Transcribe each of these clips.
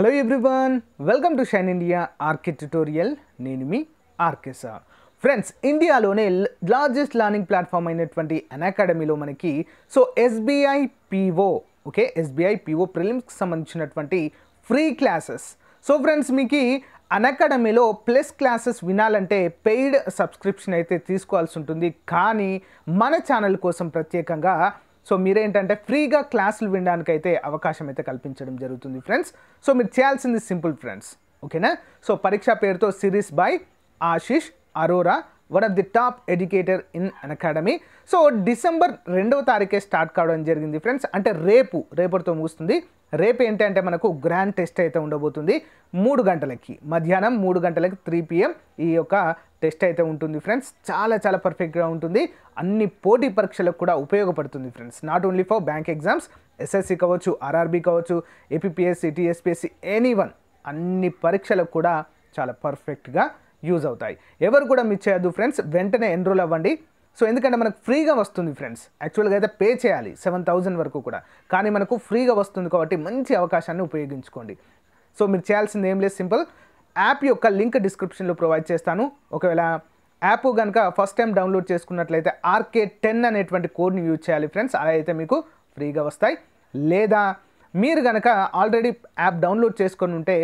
hello everyone welcome to shine India RK tutorial నేను మీ RK sir friends ఇండియాలోనే largest learning platform అయినటువంటి అన్ అకాడమీలో మనకి so SBI PO okay SBI PO ప్రిలిమ్స్కి సంబంధించినటువంటి ఫ్రీ క్లాసెస్ సో ఫ్రెండ్స్ మీకు అన్ అకాడమీలో ప్లస్ క్లాసెస్ వినాలంటే పెయిడ్ సబ్స్క్రిప్షన్ అయితే తీసుకోవాల్సి ఉంటుంది కానీ మన ఛానల్ కోసం ప్రత్యేకంగా సో మీరేంటంటే ఫ్రీగా క్లాసులు వినడానికైతే అవకాశం అయితే కల్పించడం జరుగుతుంది ఫ్రెండ్స్ సో మీరు చేయాల్సింది సింపుల్ ఫ్రెండ్స్ ఓకేనా సో పరీక్ష పేరుతో series by Ashish Arora one of the top educator in Unacademy so December రెండవ తారీఖే స్టార్ట్ కావడం జరిగింది ఫ్రెండ్స్ అంటే రేపు రేపటితో ముగుస్తుంది రేపు ఏంటంటే మనకు గ్రాండ్ టెస్ట్ అయితే ఉండబోతుంది మూడు గంటలకి మధ్యాహ్నం మూడు గంటలకి త్రీ పిఎం ఈ యొక్క టెస్ట్ అయితే ఉంటుంది ఫ్రెండ్స్ చాలా చాలా పర్ఫెక్ట్గా ఉంటుంది అన్ని పోటీ పరీక్షలకు కూడా ఉపయోగపడుతుంది friends not only for bank exams SSC కావచ్చు ఆర్ఆర్బీ కావచ్చు ఏపీఎస్సి టీఎస్పిఎస్సి ఎనీ వన్ అన్ని పరీక్షలకు కూడా చాలా పర్ఫెక్ట్గా యూజ్ అవుతాయి ఎవరు కూడా మిస్ చేయొద్దు ఫ్రెండ్స్ వెంటనే ఎన్రోల్ అవ్వండి సో ఎందుకంటే మనకు ఫ్రీగా వస్తుంది ఫ్రెండ్స్ యాక్చువల్గా అయితే పే చేయాలి సెవెన్ థౌజండ్ వరకు కూడా కానీ మనకు ఫ్రీగా వస్తుంది కాబట్టి మంచి అవకాశాన్ని ఉపయోగించుకోండి సో మీరు చేయాల్సింది ఏం లేదు సింపుల్ యాప్ యొక్క లింక్ డిస్క్రిప్షన్లో ప్రొవైడ్ చేస్తాను ఒకవేళ యాప్ కనుక ఫస్ట్ టైం డౌన్లోడ్ చేసుకున్నట్లయితే ఆర్కే టెన్ అనేటువంటి కోడ్ని యూజ్ చేయాలి ఫ్రెండ్స్ అలా అయితే మీకు ఫ్రీగా వస్తాయి లేదా మీరు కనుక ఆల్రెడీ యాప్ డౌన్లోడ్ చేసుకొని ఉంటే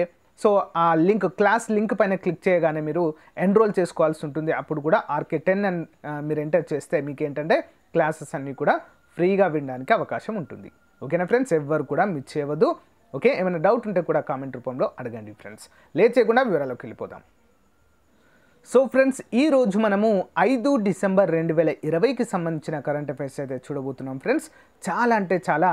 సో ఆ లింక్ క్లాస్ లింక్ పైన క్లిక్ చేయగానే మీరు ఎన్రోల్ చేసుకోవాల్సి ఉంటుంది అప్పుడు కూడా ఆర్కే టెన్ అని మీరు ఎంటర్ చేస్తే మీకు ఏంటంటే క్లాసెస్ అన్నీ కూడా ఫ్రీగా వినడానికి అవకాశం ఉంటుంది ఓకేనా ఫ్రెండ్స్ ఎవ్వరు కూడా మిస్ చేయవద్దు ఓకే ఏమైనా డౌట్ ఉంటే కూడా కామెంట్ రూపంలో అడగండి ఫ్రెండ్స్ లేట్ చేయకుండా వివరాల్లోకి వెళ్ళిపోదాం సో ఫ్రెండ్స్ ఈరోజు మనము ఐదు డిసెంబర్ రెండు వేల ఇరవైకి సంబంధించిన కరెంట్ అఫైర్స్ అయితే చూడబోతున్నాం ఫ్రెండ్స్ చాలా అంటే చాలా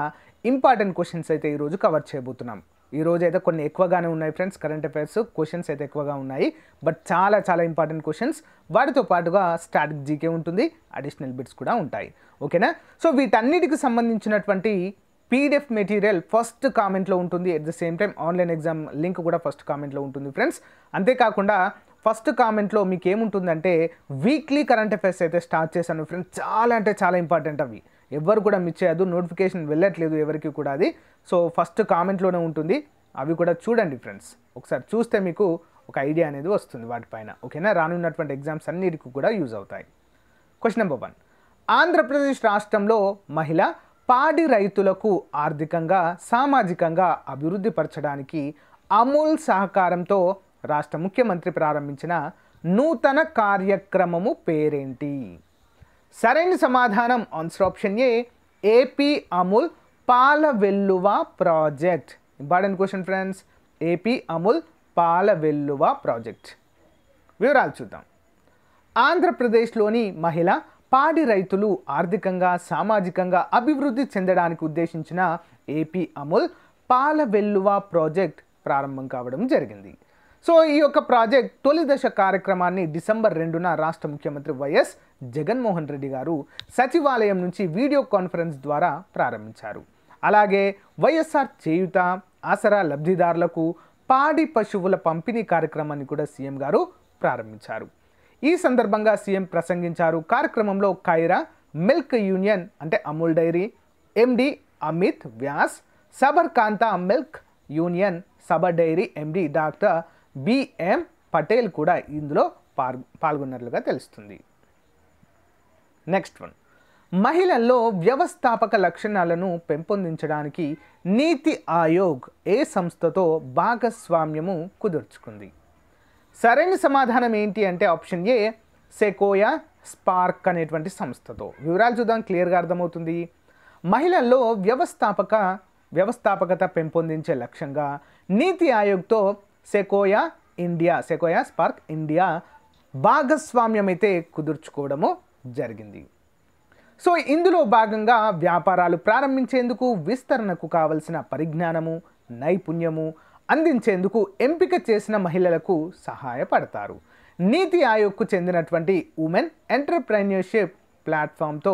ఇంపార్టెంట్ క్వశ్చన్స్ అయితే ఈరోజు కవర్ చేయబోతున్నాం ఈరోజు అయితే కొన్ని ఎక్కువగానే ఉన్నాయి ఫ్రెండ్స్ కరెంట్ అఫైర్స్ క్వశ్చన్స్ అయితే ఎక్కువగా ఉన్నాయి బట్ చాలా చాలా ఇంపార్టెంట్ క్వశ్చన్స్ వాటితో పాటుగా స్టాటిక్ జీకే ఉంటుంది అడిషనల్ బిట్స్ కూడా ఉంటాయి ఓకేనా సో వీటన్నిటికి సంబంధించినటువంటి పీడిఎఫ్ మెటీరియల్ ఫస్ట్ కామెంట్లో ఉంటుంది at the same time online exam link కూడా ఫస్ట్ కామెంట్లో ఉంటుంది ఫ్రెండ్స్ అంతేకాకుండా ఫస్ట్ కామెంట్లో మీకు ఏముంటుందంటే వీక్లీ కరెంట్ అఫైర్స్ అయితే స్టార్ట్ చేశాను ఫ్రెండ్స్ చాలా అంటే చాలా ఇంపార్టెంట్ అవి ఎవరు కూడా మిస్ చేయదు నోటిఫికేషన్ వెళ్ళట్లేదు ఎవరికి కూడా అది సో ఫస్ట్ కామెంట్లోనే ఉంటుంది అవి కూడా చూడండి ఫ్రెండ్స్ ఒకసారి చూస్తే మీకు ఒక ఐడియా అనేది వస్తుంది వాటిపైన ఓకేనా రానున్నటువంటి ఎగ్జామ్స్ అన్నిటికి కూడా యూజ్ అవుతాయి క్వశ్చన్ నెంబర్ వన్ ఆంధ్రప్రదేశ్ రాష్ట్రంలో మహిళ పాడి రైతులకు ఆర్థికంగా సామాజికంగా అభివృద్ధి పరచడానికి అమూల్ సహకారంతో రాష్ట్ర ముఖ్యమంత్రి ప్రారంభించిన నూతన కార్యక్రమము పేరేంటి సరైన సమాధానం answer option A AP Amul పాల వెల్లువ project important question friends AP Amul పాల వెల్లువ ప్రాజెక్ట్ వివరాలు చూద్దాం ఆంధ్రప్రదేశ్లోని మహిళ పాడి రైతులు ఆర్థికంగా సామాజికంగా అభివృద్ధి చెందడానికి ఉద్దేశించిన ఏపీ అమూల్ పాల వెల్లువ ప్రాజెక్ట్ ప్రారంభం కావడం జరిగింది సో ఈ యొక్క ప్రాజెక్ట్ తొలి దశ కార్యక్రమాన్ని డిసెంబర్ రెండున రాష్ట్ర ముఖ్యమంత్రి వైఎస్ జగన్మోహన్ రెడ్డి గారు సచివాలయం నుంచి వీడియో కాన్ఫరెన్స్ ద్వారా ప్రారంభించారు అలాగే వైఎస్ఆర్ చేయుత ఆసరా లబ్ధిదారులకు పాడి పశువుల పంపిణీ కార్యక్రమాన్ని కూడా సీఎం గారు ప్రారంభించారు ఈ సందర్భంగా సీఎం ప్రసంగించారు కార్యక్రమంలో కైరా మిల్క్ యూనియన్ అంటే Amul dairy MD Amit Vyas Sabarkantha milk union Sabar dairy MD doctor BM Patel కూడా ఇందులో పాల్గొన్నట్లుగా తెలుస్తుంది నెక్స్ట్ వన్ మహిళల్లో వ్యవస్థాపక లక్షణాలను పెంపొందించడానికి నీతి ఆయోగ్ ఏ సంస్థతో భాగస్వామ్యము కుదుర్చుకుంది సరైన సమాధానం ఏంటి అంటే ఆప్షన్ ఏ సెకోయా స్పార్క్ అనేటువంటి సంస్థతో వివరాలు చూద్దాం క్లియర్గా అర్థమవుతుంది మహిళల్లో వ్యవస్థాపక వ్యవస్థాపకత పెంపొందించే లక్ష్యంగా నీతి ఆయోగ్తో Sequoia India Sequoia Spark India భాగస్వామ్యం అయితే కుదుర్చుకోవడము జరిగింది సో ఇందులో భాగంగా వ్యాపారాలు ప్రారంభించేందుకు విస్తరణకు కావలసిన పరిజ్ఞానము నైపుణ్యము అందించేందుకు ఎంపిక చేసిన మహిళలకు సహాయపడతారు నీతి ఆయోగ్కు చెందినటువంటి ఉమెన్ ఎంటర్ప్రైన్యూర్షిప్ ప్లాట్ఫామ్తో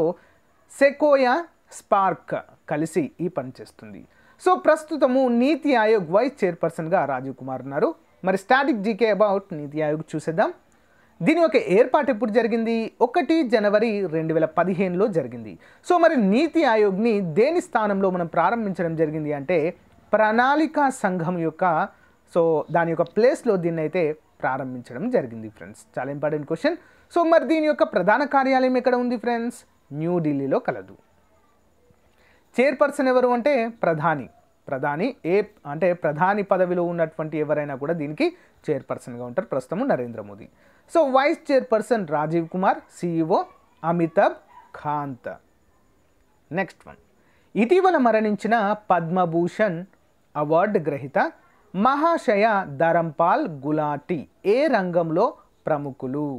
సెకోయా స్పార్క్ కలిసి ఈ పనిచేస్తుంది సో ప్రస్తుతము నీతి ఆయోగ్ వైస్ చైర్పర్సన్గా రాజీవ్ కుమార్ ఉన్నారు మరి స్టాటిక్ జీకే అబౌట్ నీతి ఆయోగ్ చూసేద్దాం దీని యొక్క ఏర్పాటు ఎప్పుడు జరిగింది ఒకటి జనవరి రెండు వేల పదిహేనులో జరిగింది సో మరి నీతి ఆయోగ్ని దేని స్థానంలో మనం ప్రారంభించడం జరిగింది అంటే ప్రణాళికా సంఘం యొక్క సో దాని యొక్క ప్లేస్లో దీన్ని అయితే ప్రారంభించడం జరిగింది ఫ్రెండ్స్ చాలా ఇంపార్టెంట్ క్వశ్చన్ సో మరి దీని యొక్క ప్రధాన కార్యాలయం ఎక్కడ ఉంది ఫ్రెండ్స్ న్యూఢిల్లీలో కలదు చైర్పర్సన్ ఎవరు అంటే ప్రధాని ప్రధాని ఏ అంటే ప్రధాని పదవిలో ఉన్నటువంటి ఎవరైనా కూడా దీనికి చైర్పర్సన్గా ఉంటారు ప్రస్తుతము Narendra Modi so vice chairperson Rajiv Kumar CEO e Amitabh Kant next one ఇటీవల మరణించిన పద్మభూషణ్ అవార్డు గ్రహీత మహాశయ ధరంపాల్ గులాటి ఏ రంగంలో ప్రముఖులు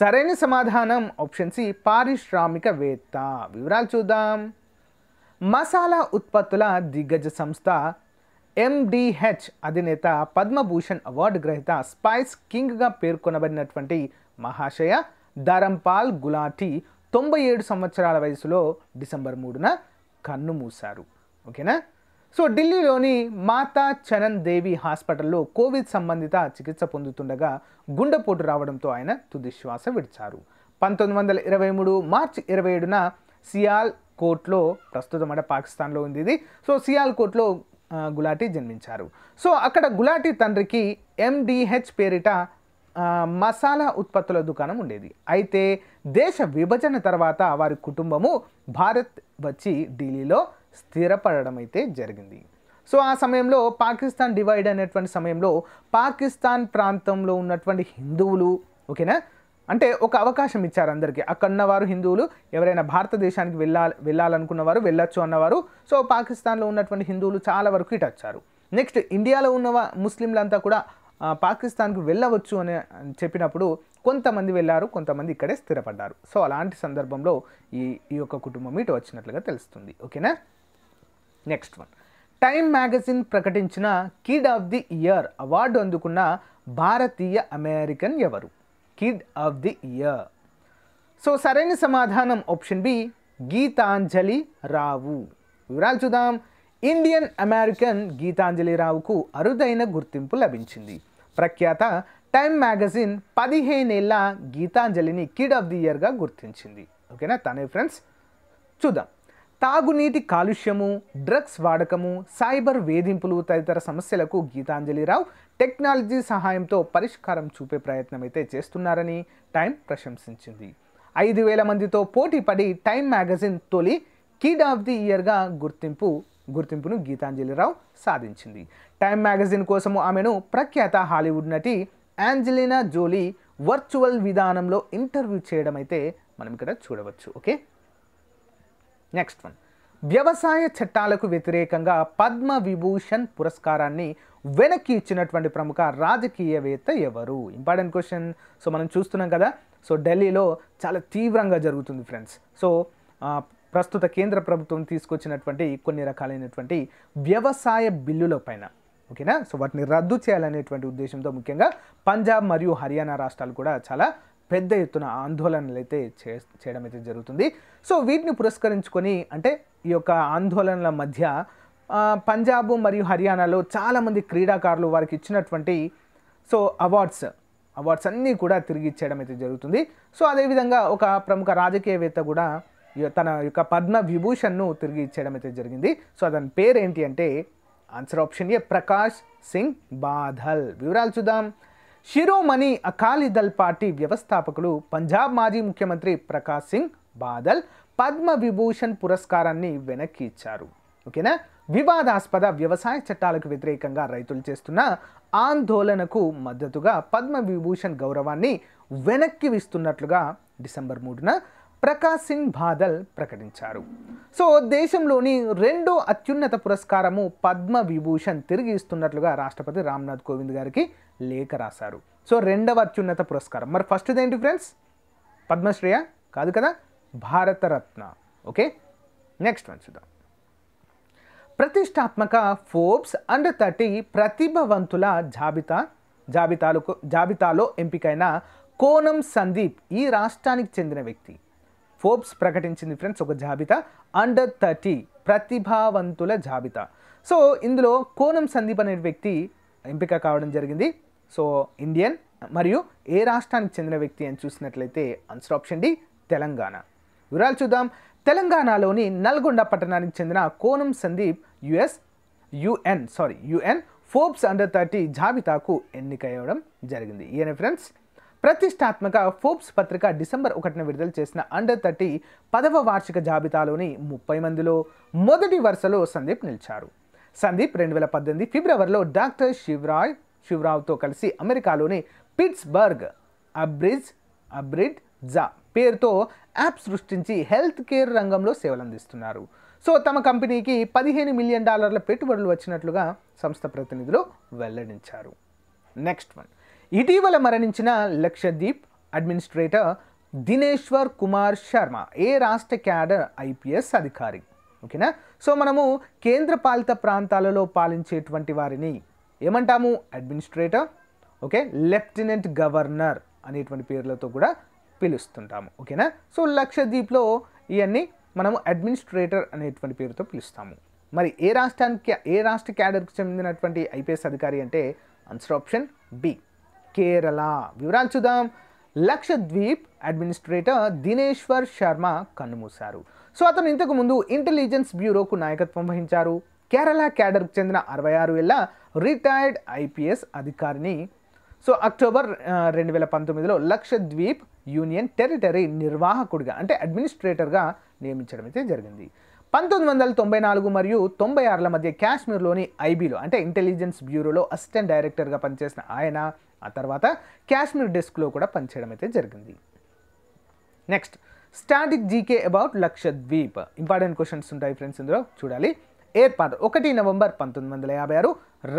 సరైన సమాధానం ఆప్షన్ సి పారిశ్రామికవేత్త వివరాలు చూద్దాం మసాలా ఉత్పత్తుల దిగ్గజ సంస్థ ఎండిహెచ్ అధినేత పద్మభూషణ్ అవార్డు గ్రహీత స్పైస్ కింగ్గా పేర్కొనబడినటువంటి మహాశయ ధరంపాల్ గులాటి తొంభై ఏడు సంవత్సరాల వయసులో డిసెంబర్ మూడున కన్ను మూశారు ఓకేనా సో ఢిల్లీలోని మాతా చరణ్ దేవి హాస్పిటల్లో కోవిడ్ సంబంధిత చికిత్స పొందుతుండగా గుండెపోటు రావడంతో ఆయన తుదిశ్వాస విడిచారు పంతొమ్మిది వందల ఇరవై మూడు మార్చి ఇరవై ఏడున సియాల్ కోర్ట్లో ప్రస్తుతం అంటే పాకిస్తాన్లో ఉంది ఇది సో సియాల్ కోర్ట్లో గులాటీ జన్మించారు సో అక్కడ గులాటీ తండ్రికి ఎండిహెచ్ పేరిట మసాలా ఉత్పత్తుల దుకాణం ఉండేది అయితే దేశ విభజన తర్వాత వారి కుటుంబము భారత్ వచ్చి ఢిల్లీలో స్థిరపడడం అయితే జరిగింది సో ఆ సమయంలో పాకిస్తాన్ డివైడ్ అనేటువంటి సమయంలో పాకిస్తాన్ ప్రాంతంలో ఉన్నటువంటి హిందువులు ఓకేనా అంటే ఒక అవకాశం ఇచ్చారు అందరికీ ఉన్నవారు హిందువులు ఎవరైనా భారతదేశానికి వెళ్ళాలి వెళ్ళాలనుకున్నవారు వెళ్ళొచ్చు అన్నవారు సో పాకిస్తాన్లో ఉన్నటువంటి హిందువులు చాలా వరకు ఇటు వచ్చారు నెక్స్ట్ ఇండియాలో ఉన్న ముస్లింలంతా కూడా పాకిస్తాన్కు వెళ్ళవచ్చు అని చెప్పినప్పుడు కొంతమంది వెళ్ళారు కొంతమంది ఇక్కడే స్థిరపడ్డారు సో అలాంటి సందర్భంలో ఈ ఈ యొక్క కుటుంబం ఇటు వచ్చినట్లుగా తెలుస్తుంది ఓకేనా నెక్స్ట్ వన్ టైమ్ మ్యాగజిన్ ప్రకటించిన kid of the year award అందుకున్న భారతీయ అమెరికన్ ఎవరు kid of the year so సరైన సమాధానం ఆప్షన్ బి గీతాంజలి రావు వివరాలు చూద్దాం ఇండియన్ అమెరికన్ గీతాంజలి రావుకు అరుదైన గుర్తింపు లభించింది ప్రఖ్యాత టైమ్ మ్యాగజిన్ పదిహేనేళ్ల గీతాంజలిని కిడ్ ఆఫ్ ది ఇయర్గా గుర్తించింది ఓకేనా తనే ఫ్రెండ్స్ చూద్దాం తాగునీటి కాలుష్యము డ్రగ్స్ వాడకము సైబర్ వేధింపులు తదితర సమస్యలకు గీతాంజలిరావు టెక్నాలజీ సహాయంతో పరిష్కారం చూపే ప్రయత్నం అయితే చేస్తున్నారని టైం ప్రశంసించింది ఐదు వేల మందితో పోటీ పడి టైం మ్యాగజైన్ తొలి కీడ్ ఆఫ్ ది ఇయర్గా గుర్తింపు గుర్తింపును గీతాంజలిరావు సాధించింది టైం మ్యాగజైన్ కోసము ఆమెను ప్రఖ్యాత హాలీవుడ్ నటి యాంజెలినా జోలీ వర్చువల్ విధానంలో ఇంటర్వ్యూ చేయడం అయితే మనం ఇక్కడ చూడవచ్చు ఓకే నెక్స్ట్ వన్ వ్యవసాయ చట్టాలకు వ్యతిరేకంగా పద్మ విభూషణ్ పురస్కారాన్ని వెనక్కి ఇచ్చినటువంటి ప్రముఖ రాజకీయవేత్త ఎవరు ఇంపార్టెంట్ క్వశ్చన్ సో మనం చూస్తున్నాం కదా సో ఢిల్లీలో చాలా తీవ్రంగా జరుగుతుంది ఫ్రెండ్స్ సో ప్రస్తుత కేంద్ర ప్రభుత్వం తీసుకొచ్చినటువంటి కొన్ని రకాలైనటువంటి వ్యవసాయ బిల్లుల పైన ఓకేనా సో వాటిని రద్దు చేయాలనేటువంటి ఉద్దేశంతో ముఖ్యంగా పంజాబ్ మరియు హర్యానా రాష్ట్రాలు కూడా చాలా పెద్ద ఎత్తున ఆందోళనలు అయితే చేయడం అయితే జరుగుతుంది సో వీటిని పురస్కరించుకొని అంటే ఈ యొక్క ఆందోళనల మధ్య పంజాబ్ మరియు హర్యానాలో చాలామంది క్రీడాకారులు వారికి ఇచ్చినటువంటి సో అవార్డ్స్ అవార్డ్స్ అన్నీ కూడా తిరిగి ఇచ్చేయడం అయితే జరుగుతుంది సో అదేవిధంగా ఒక ప్రముఖ రాజకీయవేత్త కూడా తన యొక్క పద్మ విభూషణ్ను తిరిగి ఇచ్చేయడం అయితే జరిగింది సో అతని పేరు ఏంటి అంటే answer option A Prakash Singh Badal వివరాలు చూద్దాం శిరోమణి అకాలీదళ్ పార్టీ వ్యవస్థాపకులు పంజాబ్ మాజీ ముఖ్యమంత్రి ప్రకాష్ సింగ్ బాదల్ పద్మ విభూషణ్ పురస్కారాన్ని వెనక్కి ఇచ్చారు ఓకేనా వివాదాస్పద వ్యవసాయ చట్టాలకు వ్యతిరేకంగా రైతులు చేస్తున్న ఆందోళనకు మద్దతుగా పద్మ విభూషణ్ గౌరవాన్ని వెనక్కి ఇస్తున్నట్లుగా డిసెంబర్ మూడున ప్రకాశ్ సింగ్ బాదల్ ప్రకటించారు సో దేశంలోని రెండో అత్యున్నత పురస్కారము పద్మ విభూషణ్ తిరిగి ఇస్తున్నట్లుగా రాష్ట్రపతి రామ్నాథ్ కోవింద్ గారికి లేఖ రాశారు సో రెండవ అత్యున్నత పురస్కారం మరి ఫస్ట్ది ఏంటి ఫ్రెండ్స్ పద్మశ్రేయ కాదు కదా భారతరత్న ఓకే నెక్స్ట్ వన్ చూద్దాం ప్రతిష్టాత్మక ఫోర్బ్స్ అండర్ థర్టీ ప్రతిభవంతుల జాబితా జాబితాలకు జాబితాలో ఎంపికైన కోనం సందీప్ ఈ రాష్ట్రానికి చెందిన వ్యక్తి ఫోర్బ్స్ ప్రకటించింది ఫ్రెండ్స్ ఒక జాబితా అండర్ థర్టీ ప్రతిభావంతుల జాబితా సో ఇందులో కోనం సందీప్ అనే వ్యక్తి ఎంపిక కావడం జరిగింది సో ఇండియన్ మరియు ఏ రాష్ట్రానికి చెందిన వ్యక్తి అని చూసినట్లయితే ఆన్సర్ ఆప్షన్ డి తెలంగాణ వివరాలు చూద్దాం తెలంగాణలోని నల్గొండ పట్టణానికి చెందిన Konam Sandeep US UN sorry UN Forbes under thirty జాబితాకు ఎన్నికయ్యడం జరిగింది ఈయన ఫ్రెండ్స్ ప్రతిష్టాత్మక ఫోర్బ్స్ పత్రిక డిసెంబర్ ఒకటిన విడుదల చేసిన అండర్ థర్టీ పదవ వార్షిక జాబితాలోని ముప్పై మందిలో మొదటి వరుసలో సందీప్ నిలిచారు సందీప్ రెండు వేల పద్దెనిమిది ఫిబ్రవరిలో డాక్టర్ శివరాయ్ శివరావుతో కలిసి అమెరికాలోని పిట్స్బర్గ్ అబ్రిజ్ అబ్రిడ్ జా పేరుతో యాప్ సృష్టించి హెల్త్ కేర్ రంగంలో సేవలు అందిస్తున్నారు సో తమ కంపెనీకి పదిహేను మిలియన్ డాలర్ల పెట్టుబడులు వచ్చినట్లుగా సంస్థ ప్రతినిధులు వెల్లడించారు నెక్స్ట్ వన్ ఇటీవల మరణించిన లక్షద్వీప్ అడ్మినిస్ట్రేటర్ దినేశ్వర్ కుమార్ శర్మ ఏ రాష్ట్ర క్యాడర్ ఐపీఎస్ అధికారి ఓకేనా సో మనము కేంద్ర పాలిత ప్రాంతాలలో పాలించేటువంటి వారిని ఏమంటాము అడ్మినిస్ట్రేటర్ ఓకే లెఫ్టినెంట్ గవర్నర్ అనేటువంటి పేర్లతో కూడా పిలుస్తుంటాము ఓకేనా సో లక్షద్వీప్లో ఇవన్నీ మనము అడ్మినిస్ట్రేటర్ అనేటువంటి పేరుతో పిలుస్తాము మరి ఏ రాష్ట్రానికి ఏ రాష్ట్ర క్యాడర్కి చెందినటువంటి ఐపీఎస్ అధికారి అంటే ఆన్సర్ ఆప్షన్ బి కేరళ వివరాలు చూద్దాం లక్షద్వీప్ అడ్మినిస్ట్రేటర్ దినేశ్వర్ శర్మ కన్నుమూశారు సో అతను ఇంతకు ముందు ఇంటెలిజెన్స్ బ్యూరోకు నాయకత్వం వహించారు కేరళ క్యాడర్కు చెందిన అరవై ఆరు ఏళ్ళ రిటైర్డ్ ఐపీఎస్ అధికారిని సో అక్టోబర్ రెండు వేల పంతొమ్మిదిలో లక్షద్వీప్ యూనియన్ టెరిటరీ నిర్వాహకుడిగా అంటే అడ్మినిస్ట్రేటర్గా నియమించడం అయితే జరిగింది పంతొమ్మిది వందల తొంభై నాలుగు మరియు తొంభై ఆరుల మధ్య కాశ్మీర్లోని ఐబీలో అంటే ఇంటెలిజెన్స్ బ్యూరోలో అసిస్టెంట్ డైరెక్టర్గా పనిచేసిన ఆయన ఆ తర్వాత కాశ్మీర్ డెస్క్లో కూడా పనిచేయడం అయితే జరిగింది next static GK about Lakshadweep important questions ఉంటాయి ఫ్రెండ్స్ ఇందులో చూడాలి ఏర్పాటు ఒకటి నవంబర్ పంతొమ్మిది వందల యాభై ఆరు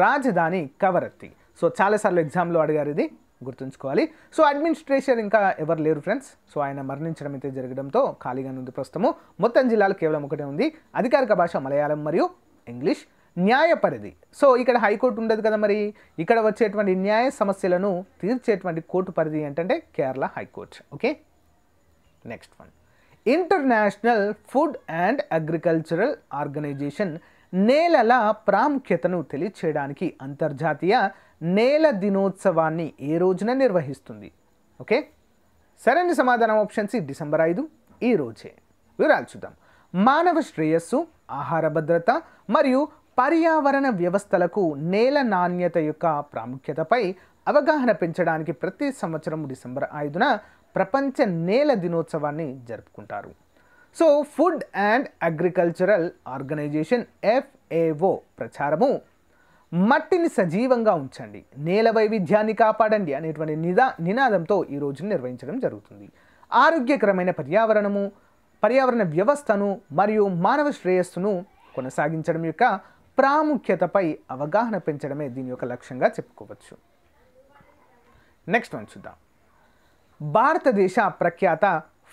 రాజధాని కవరత్తి సో చాలాసార్లు ఎగ్జామ్లో అడిగారు ఇది గుర్తుంచుకోవాలి సో అడ్మినిస్ట్రేషన్ ఇంకా ఎవరు లేరు ఫ్రెండ్స్ సో ఆయన మరణించడం అయితే జరగడంతో ఖాళీగానే ఉంది ప్రస్తుతము మొత్తం జిల్లాలు కేవలం ఒకటే ఉంది అధికారిక భాష మలయాళం మరియు ఇంగ్లీష్ న్యాయ పరిధి సో ఇక్కడ హైకోర్టు ఉండదు కదా మరి ఇక్కడ వచ్చేటువంటి న్యాయ సమస్యలను తీర్చేటువంటి కోర్టు పరిధి ఏంటంటే Kerala high court okay next one international food and agricultural organisation నేలల ప్రాముఖ్యతను తెలియచేయడానికి అంతర్జాతీయ నేల దినోత్సవాన్ని ఏ రోజున నిర్వహిస్తుంది ఓకే సరైన సమాధానం ఆప్షన్స్ డిసెంబర్ ఐదు ఈ రోజే వివరాలు చూద్దాం మానవ శ్రేయస్సు ఆహార భద్రత మరియు పర్యావరణ వ్యవస్థలకు నేల నాణ్యత యొక్క ప్రాముఖ్యతపై అవగాహన పెంచడానికి ప్రతి సంవత్సరం డిసెంబర్ ఐదున ప్రపంచ నేల దినోత్సవాన్ని జరుపుకుంటారు so food and agricultural organisation FAO ప్రచారము మట్టిని సజీవంగా ఉంచండి నేల వైవిధ్యాన్ని కాపాడండి అనేటువంటి నిదా నినాదంతో ఈ రోజును నిర్వహించడం జరుగుతుంది ఆరోగ్యకరమైన పర్యావరణము పర్యావరణ వ్యవస్థను మరియు మానవ శ్రేయస్సును కొనసాగించడం యొక్క ప్రాముఖ్యతపై అవగాహన పెంచడమే దీని యొక్క లక్ష్యంగా చెప్పుకోవచ్చు నెక్స్ట్ వన్ చూద్దాం భారతదేశ ప్రఖ్యాత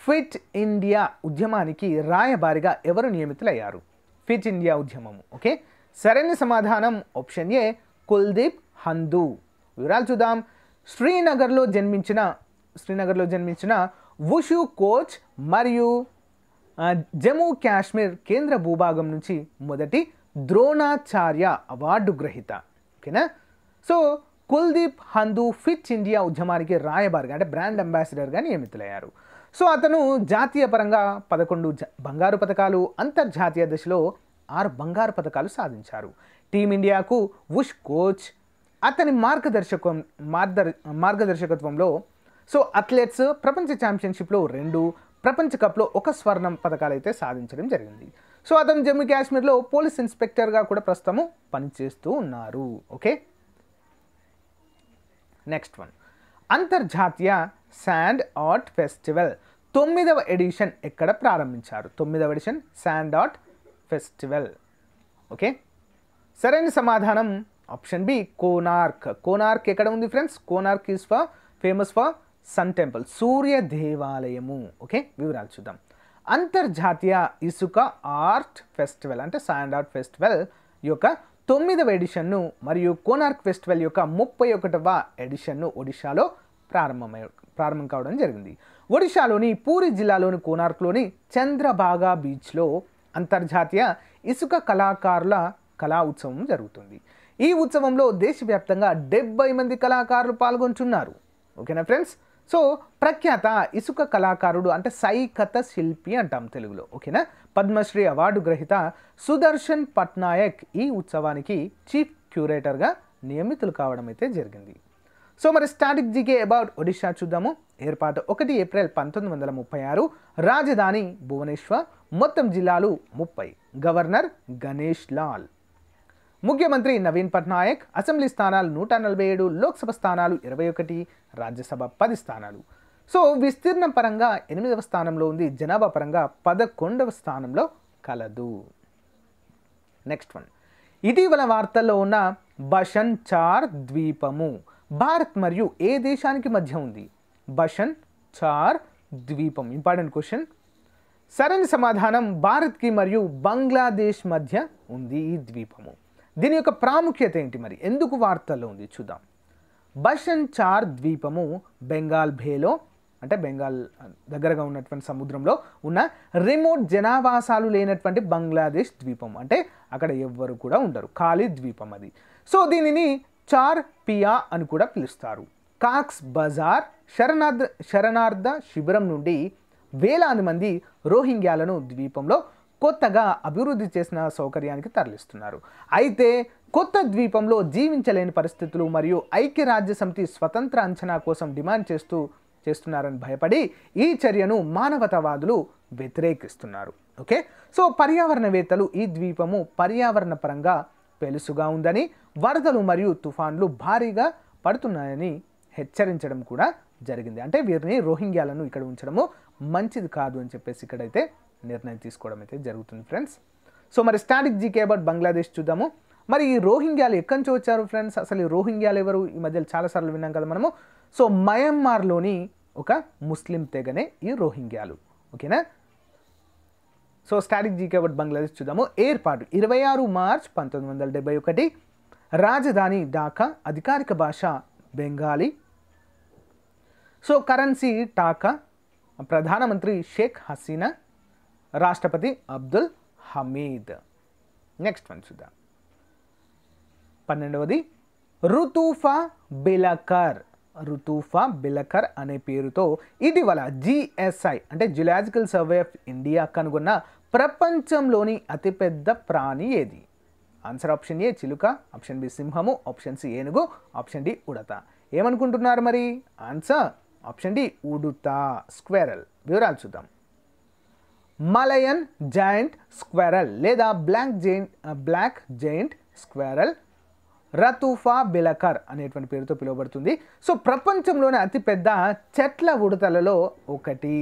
ఫిట్ ఇండియా ఉద్యమానికి రాయబారిగా ఎవరు నియమితులయ్యారు ఫిట్ ఇండియా ఉద్యమము ఓకే సరైన సమాధానం ఆప్షన్ ఏ కుల్దీప్ హందు వివరాలు చూద్దాం శ్రీనగర్లో జన్మించిన శ్రీనగర్లో జన్మించిన వుషు కోచ్ మరియు జమ్మూ కాశ్మీర్ కేంద్ర భూభాగం నుంచి మొదటి ద్రోణాచార్య అవార్డు గ్రహీత ఓకేనా so Kuldeep Handoo fit India ఉద్యమానికి రాయబారిగా అంటే బ్రాండ్ అంబాసిడర్గా నియమితులయ్యారు సో అతను జాతీయ పరంగా పదకొండు బంగారు పథకాలు అంతర్జాతీయ దశలో ఆరు బంగారు పథకాలు సాధించారు టీమిండియాకు ఉష్ కోచ్ అతని మార్గదర్శకం మార్గదర్ మార్గదర్శకత్వంలో సో అథ్లెట్స్ ప్రపంచ ఛాంపియన్షిప్లో రెండు ప్రపంచ కప్లో ఒక స్వర్ణం పథకాలు అయితే సాధించడం జరిగింది సో అతను జమ్మూ కాశ్మీర్లో పోలీస్ ఇన్స్పెక్టర్గా కూడా ప్రస్తుతము పనిచేస్తూ ఉన్నారు ఓకే నెక్స్ట్ వన్ అంతర్జాతీయ శాండ్ ఆర్ట్ ఫెస్టివల్ తొమ్మిదవ ఎడిషన్ ఎక్కడ ప్రారంభించారు తొమ్మిదవ edition sand art festival okay సరైన సమాధానం ఆప్షన్ బి కోనార్క్ కోనార్క్ ఎక్కడ ఉంది friends Konark is for famous for sun temple సూర్య దేవాలయము ఓకే వివరాలు చూద్దాం అంతర్జాతీయ ఇసుక ఆర్ట్ ఫెస్టివల్ అంటే సాయండ్ ఆర్ట్ ఫెస్టివల్ యొక్క తొమ్మిదవ ఎడిషన్ను మరియు కోనార్క్ ఫెస్టివల్ యొక్క ముప్పై ఒకటవ ఎడిషన్ను ఒడిషాలో ప్రారంభమై ప్రారంభం కావడం జరిగింది ఒడిషాలోని పూరి జిల్లాలోని కోనార్క్లోని చంద్రబాగా బీచ్లో అంతర్జాతీయ ఇసుక కళాకారుల కళా ఉత్సవం జరుగుతుంది ఈ ఉత్సవంలో దేశవ్యాప్తంగా డెబ్బై మంది కళాకారులు పాల్గొంటున్నారు ఓకేనా ఫ్రెండ్స్ సో ప్రఖ్యాత ఇసుక కళాకారుడు అంటే సైకత శిల్పి అంటాం తెలుగులో ఓకేనా పద్మశ్రీ అవార్డు గ్రహీత సుదర్శన్ పట్నాయక్ ఈ ఉత్సవానికి చీఫ్ క్యూరేటర్గా నియమితులు కావడం అయితే జరిగింది సో మరి స్టాటిక్ జీకే అబౌట్ ఒడిషా చూద్దాము ఏర్పాటు ఒకటి ఏప్రిల్ పంతొమ్మిది వందల ముప్పై ఆరు రాజధాని భువనేశ్వర్ మొత్తం జిల్లాలు ముప్పై గవర్నర్ గణేష్ లాల్ ముఖ్యమంత్రి నవీన్ పట్నాయక్ అసెంబ్లీ స్థానాలు నూట నలభై ఏడు లోక్సభ స్థానాలు ఇరవై ఒకటి రాజ్యసభ పది స్థానాలు సో విస్తీర్ణం పరంగా ఎనిమిదవ స్థానంలో ఉంది జనాభా పరంగా పదకొండవ స్థానంలో కలదు నెక్స్ట్ వన్ ఇటీవల వార్తల్లో ఉన్న బషన్ చార్ ద్వీపము భారత్ మరియు ఏ దేశానికి మధ్య ఉంది బషన్ చార్ ద్వీపం ఇంపార్టెంట్ క్వశ్చన్ సరైన సమాధానం భారత్కి మరియు బంగ్లాదేశ్ మధ్య ఉంది ఈ ద్వీపము దీని యొక్క ప్రాముఖ్యత ఏంటి మరి ఎందుకు వార్తల్లో ఉంది చూద్దాం బషన్ చార్ ద్వీపము బెంగాల్ భేలో అంటే బెంగాల్ దగ్గరగా ఉన్నటువంటి సముద్రంలో ఉన్న రిమోట్ జనావాసాలు లేనటువంటి బంగ్లాదేశ్ ద్వీపం అంటే అక్కడ ఎవ్వరు కూడా ఉండరు ఖాళీ ద్వీపం అది సో దీనిని చార్ పియా అని కూడా పిలుస్తారు కాక్స్ బజార్ శరణార్థ శరణార్థ శిబిరం నుండి వేలాది మంది రోహింగ్యాలను ద్వీపంలో కొత్తగా అభివృద్ధి చేసిన సౌకర్యానికి తరలిస్తున్నారు అయితే కొత్త ద్వీపంలో జీవించలేని పరిస్థితులు మరియు ఐక్యరాజ్య సమితి స్వతంత్ర అంచనా కోసం డిమాండ్ చేస్తూ చేస్తున్నారని భయపడి ఈ చర్యను మానవతావాదులు వ్యతిరేకిస్తున్నారు ఓకే సో పర్యావరణవేత్తలు ఈ ద్వీపము పర్యావరణ పరంగా పెలుసుగా ఉందని వరదలు మరియు తుఫాన్లు భారీగా పడుతున్నాయని హెచ్చరించడం కూడా జరిగింది అంటే వీరిని రోహింగ్యాలను ఇక్కడ ఉంచడము మంచిది కాదు అని చెప్పేసి ఇక్కడైతే నిర్ణయం తీసుకోవడం అయితే జరుగుతుంది ఫ్రెండ్స్ సో మరి స్టాటిక్ జీకే అబౌట్ బంగ్లాదేశ్ చూద్దాము మరి ఈ రోహింగ్యాలు ఎక్కడి నుంచి వచ్చారు ఫ్రెండ్స్ అసలు ఈ రోహింగ్యాలు ఎవరు ఈ మధ్యలో చాలాసార్లు విన్నాం కదా మనము సో మయన్మార్లోని ఒక ముస్లిం తెగనే ఈ రోహింగ్యాలు ఓకేనా so static GK about Bangladesh చూద్దాము ఏర్పాటు ఇరవై ఆరు మార్చ్ పంతొమ్మిది వందల డెబ్బై ఒకటి రాజధాని ఢాకా అధికారిక భాష బెంగాలీ సో కరెన్సీ టాకా ప్రధానమంత్రి షేక్ హసీనా రాష్ట్రపతి అబ్దుల్ హమీద్ నెక్స్ట్ వన్ చూద్దాం పన్నెండవది రుతూఫా బిలకర్ రుతూఫా బిలకర్ అనే పేరుతో ఇటీవల జిఎస్ఐ అంటే జులాజికల్ సర్వే ఆఫ్ ఇండియా కనుగొన్న ప్రపంచంలోని అతిపెద్ద ప్రాణి ఏది ఆన్సర్ ఆప్షన్ ఏ చిలుక ఆప్షన్ బి సింహము ఆప్షన్ సి ఏనుగు ఆప్షన్ డి ఉడత ఏమనుకుంటున్నారు మరి ఆన్సర్ ఆప్షన్ డి ఉడుత స్క్వేరల్ వివరాలు చూద్దాం మలయన్ జాయింట్ స్క్వేరల్ లేదా black giant black giant squirrel Ratufa bicolor అనేటువంటి పేరుతో పిలువబడుతుంది సో ప్రపంచంలోనే అతిపెద్ద చెట్ల ఉడతలలో ఒకటి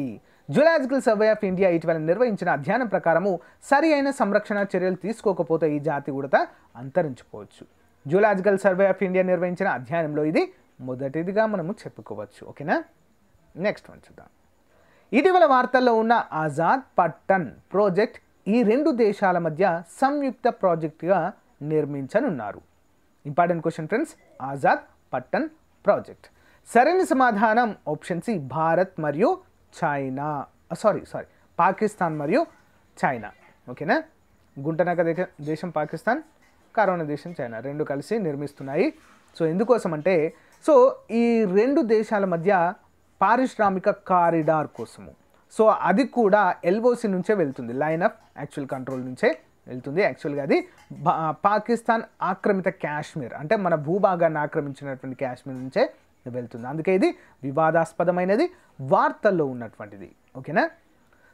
జులాజికల్ సర్వే ఆఫ్ ఇండియా ఇటీవల నిర్వహించిన అధ్యయనం ప్రకారము సరి అయిన సంరక్షణ చర్యలు తీసుకోకపోతే ఈ జాతి ఉడత అంతరించుకోవచ్చు జులాజికల్ సర్వే ఆఫ్ ఇండియా నిర్వహించిన అధ్యయనంలో ఇది మొదటిదిగా మనము చెప్పుకోవచ్చు ఓకేనా నెక్స్ట్ వన్ చూద్దాం ఇటీవల వార్తల్లో ఉన్న ఆజాద్ పట్టన్ ప్రాజెక్ట్ ఈ రెండు దేశాల మధ్య సంయుక్త ప్రాజెక్టుగా నిర్మించనున్నారు important question friends Azad Pattan project సరైన సమాధానం ఆప్షన్ సి భారత్ మరియు China sorry ah, sorry Pakistan మరియు చైనా ఓకేనా గుంటనక దేశం పాకిస్తాన్ కరోనా దేశం చైనా రెండు కలిసి నిర్మిస్తున్నాయి సో ఎందుకోసం అంటే సో ఈ రెండు దేశాల మధ్య పారిశ్రామిక కారిడార్ కోసము సో అది కూడా ఎల్ఓసి నుంచే వెళ్తుంది లైన్ ఆఫ్ యాక్చువల్ కంట్రోల్ నుంచే వెళ్తుంది యాక్చువల్గా అది పాకిస్తాన్ ఆక్రమిత కాశ్మీర్ అంటే మన భూభాగాన్ని ఆక్రమించినటువంటి కాశ్మీర్ నుంచే వెళ్తుంది అందుకే ఇది వివాదాస్పదమైనది వార్తల్లో ఉన్నటువంటిది ఓకేనా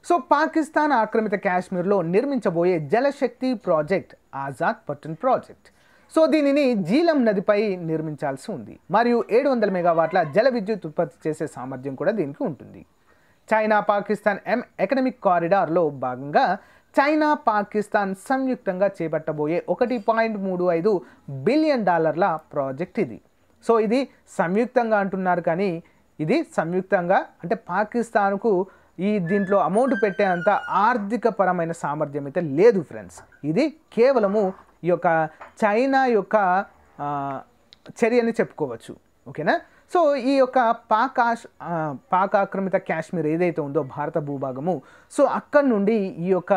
సో పాకిస్తాన్ ఆక్రమిత కాశ్మీర్లో నిర్మించబోయే జలశక్తి project Azad Pattan project so దీనిని జీలం నదిపై నిర్మించాల్సి ఉంది మరియు ఏడు వందల మెగావాట్ల జల విద్యుత్ ఉత్పత్తి చేసే సామర్థ్యం కూడా దీనికి ఉంటుంది చైనా పాకిస్తాన్ ఎం ఎకనమిక్ కారిడార్లో భాగంగా చైనా పాకిస్తాన్ సంయుక్తంగా చేపట్టబోయే ఒకటి పాయింట్ మూడు ఐదు బిలియన్ డాలర్ల ప్రాజెక్ట్ ఇది సో ఇది సంయుక్తంగా అంటున్నారు కానీ ఇది సంయుక్తంగా అంటే పాకిస్తాన్కు ఈ దీంట్లో అమౌంట్ పెట్టేంత ఆర్థిక పరమైన సామర్థ్యం అయితే లేదు ఫ్రెండ్స్ ఇది కేవలము ఈ యొక్క చైనా యొక్క చర్యని చెప్పుకోవచ్చు ఓకేనా సో ఈ యొక్క పాకాష్ పాక్ ఆక్రమిత కాశ్మీర్ ఏదైతే ఉందో భారత భూభాగము సో అక్కడ నుండి ఈ యొక్క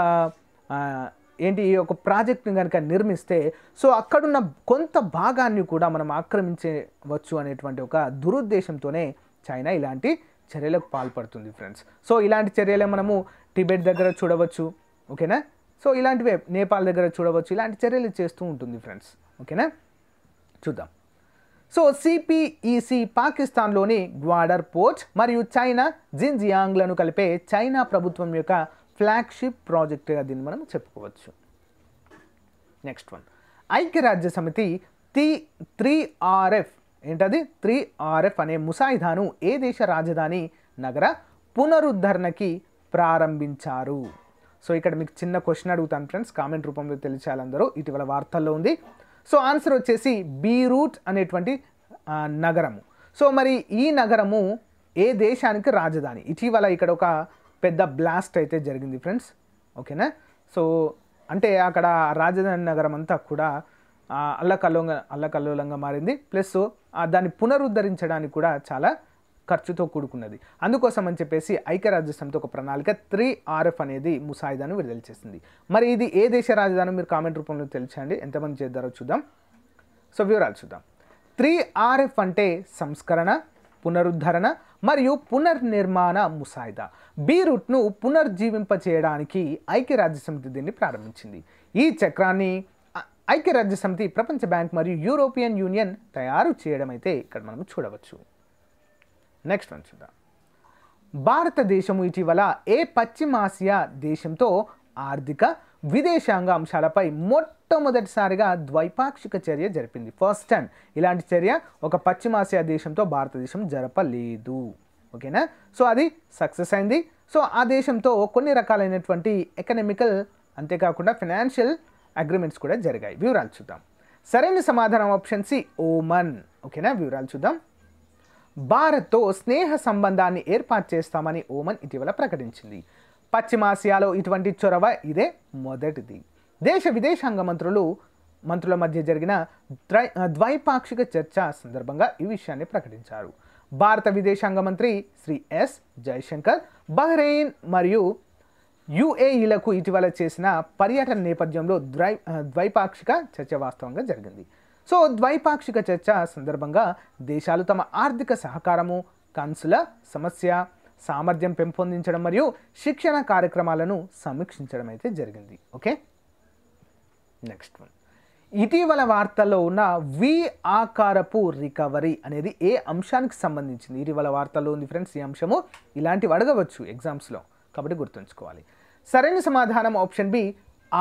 ఏంటి ఈ యొక్క ప్రాజెక్ట్ని కనుక నిర్మిస్తే సో అక్కడున్న కొంత భాగాన్ని కూడా మనం ఆక్రమించవచ్చు అనేటువంటి ఒక దురుద్దేశంతోనే చైనా ఇలాంటి చర్యలకు పాల్పడుతుంది ఫ్రెండ్స్ సో ఇలాంటి చర్యలే మనము టిబెట్ దగ్గర చూడవచ్చు ఓకేనా సో ఇలాంటివే నేపాల్ దగ్గర చూడవచ్చు ఇలాంటి చర్యలు చేస్తూ ఉంటుంది ఫ్రెండ్స్ ఓకేనా చూద్దాం సో సిపిఈసి e పాకిస్తాన్లోని గ్వాడర్ పోర్ట్ మరియు చైనా జిన్జియాంగ్లను కలిపే చైనా ప్రభుత్వం యొక్క ఫ్లాగ్షిప్ ప్రాజెక్టుగా దీన్ని మనం చెప్పుకోవచ్చు నెక్స్ట్ వన్ ఐక్యరాజ్య సమితి తి త్రీ ఆర్ఎఫ్ ఏంటది త్రీ ఆర్ఎఫ్ అనే ముసాయిదాను ఏ దేశ రాజధాని నగర పునరుద్ధరణకి ప్రారంభించారు సో ఇక్కడ మీకు చిన్న క్వశ్చన్ అడుగుతాను ఫ్రెండ్స్ కామెంట్ రూపంలో తెలియాలి అందరూ ఇటీవల వార్తల్లో ఉంది సో ఆన్సర్ వచ్చేసి బీరూట్ అనేటువంటి నగరము సో మరి ఈ నగరము ఏ దేశానికి రాజధాని ఇటీవల ఇక్కడ ఒక పెద్ద బ్లాస్ట్ అయితే జరిగింది ఫ్రెండ్స్ ఓకేనా సో అంటే అక్కడ రాజధాని నగరం అంతా కూడా అల్లకల్లో అల్లకల్లోలంగా మారింది ప్లస్ దాన్ని పునరుద్ధరించడానికి కూడా చాలా ఖర్చుతో కూడుకున్నది అందుకోసం అని చెప్పేసి ఐక్యరాజ్య సమితి ఒక ప్రణాళిక త్రీ ఆర్ఎఫ్ అనేది ముసాయిదాను విడుదల చేసింది మరి ఇది ఏ దేశ రాజధాని మీరు కామెంట్ రూపంలో తెలిసండి ఎంతమంది చేద్దారో చూద్దాం సో వివరాలు చూద్దాం త్రీ ఆర్ఎఫ్ అంటే సంస్కరణ పునరుద్ధరణ మరియు పునర్నిర్మాణ ముసాయిదా చేయడానికి పునర్జీవింపచేయడానికి సమితి దీన్ని ప్రారంభించింది ఈ చక్రాన్ని సమితి ప్రపంచ బ్యాంక్ మరియు యూరోపియన్ యూనియన్ తయారు చేయడం అయితే ఇక్కడ మనం చూడవచ్చు నెక్స్ట్ వన్ చూద్దాం భారతదేశము ఇటీవల ఏ పశ్చిమాసియా దేశంతో ఆర్థిక విదేశాంగ అంశాలపై మొట్టమొదటిసారిగా ద్వైపాక్షిక చర్య జరిపింది ఫస్ట్ టైం ఇలాంటి చర్య ఒక పశ్చిమాసియా దేశంతో భారతదేశం జరపలేదు ఓకేనా సో అది సక్సెస్ అయింది సో ఆ దేశంతో కొన్ని రకాలైనటువంటి ఎకనామికల్ అంతేకాకుండా ఫినాన్షియల్ అగ్రిమెంట్స్ కూడా జరిగాయి వివరాలు చూద్దాం సరైన సమాధానం ఆప్షన్ సి ఓమన్ ఓకేనా వివరాలు చూద్దాం భారత్తో స్నేహ సంబంధాన్ని ఏర్పాటు చేస్తామని ఓమన్ ఇటీవల ప్రకటించింది పశ్చిమాసియాలో ఇటువంటి చొరవ ఇదే మొదటిది దేశ విదేశాంగ మంత్రులు మంత్రుల మధ్య జరిగిన ద్వైపాక్షిక చర్చ సందర్భంగా ఈ విషయాన్ని ప్రకటించారు భారత విదేశాంగ మంత్రి శ్రీ ఎస్ జయశంకర్ బహ్రెయిన్ మరియు యుఏఈలకు ఇటీవల చేసిన పర్యటన నేపథ్యంలో ద్వై ద్వైపాక్షిక చర్చ వాస్తవంగా జరిగింది సో ద్వైపాక్షిక చర్చ సందర్భంగా దేశాలు తమ ఆర్థిక సహకారము కన్సుల సమస్య సామర్థ్యం పెంపొందించడం మరియు శిక్షణ కార్యక్రమాలను సమీక్షించడం అయితే జరిగింది ఓకే నెక్స్ట్ వన్ ఇటీవల వార్తల్లో ఉన్న వి ఆకారపు రికవరీ అనేది ఏ అంశానికి సంబంధించింది ఇటీవల వార్తల్లో ఉంది ఫ్రెండ్స్ ఈ అంశము ఇలాంటివి అడగవచ్చు ఎగ్జామ్స్లో కాబట్టి గుర్తుంచుకోవాలి సరైన సమాధానం ఆప్షన్ బి